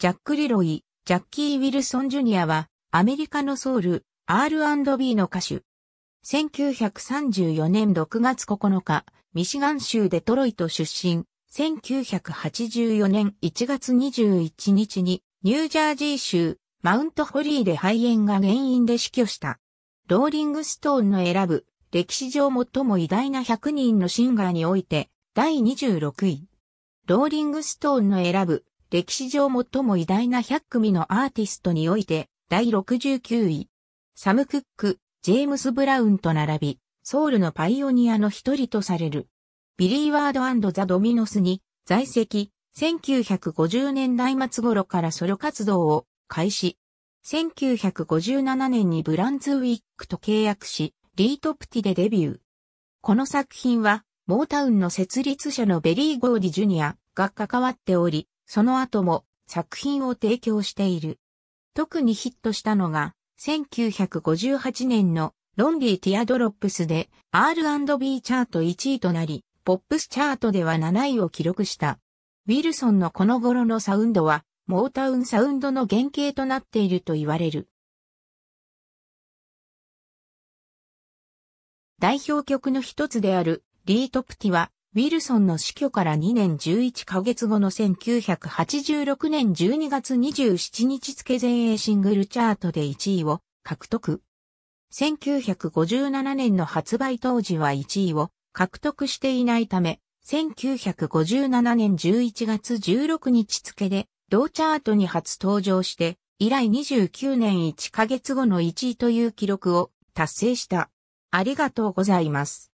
ジャック・リロイ、ジャッキー・ウィルソン・ジュニアは、アメリカのソウル、R&B の歌手。1934年6月9日、ミシガン州デトロイト出身。1984年1月21日に、ニュージャージー州、マウントホリーで肺炎が原因で死去した。ローリングストーンの選ぶ、歴史上最も偉大な100人のシンガーにおいて、第26位。ローリングストーンの選ぶ、歴史上最も偉大な100組のアーティストにおいて、第69位。サム・クック、ジェームス・ブラウンと並び、ソウルのパイオニアの一人とされる。ビリー・ワードザ・ドミノスに在籍、1950年代末頃からソロ活動を開始。1957年にブランズウィックと契約し、リートプティでデビュー。この作品は、モータウンの設立者のベリー・ゴーディ・ジュニアが関わっており、その後も作品を提供している。特にヒットしたのが、1958年のロンリー・ティアドロップスで R&B チャート1位となり、ポップスチャートでは7位を記録した。ウィルソンのこの頃のサウンドは、モータウンサウンドの原型となっていると言われる。代表曲の一つである、リートプティは、ウィルソンの死去から2年11ヶ月後の1986年12月27日付全英シングルチャートで1位を獲得。1957年の発売当時は1位を獲得していないため、1957年11月16日付で同チャートに初登場して、以来29年1ヶ月後の1位という記録を達成した。ありがとうございます。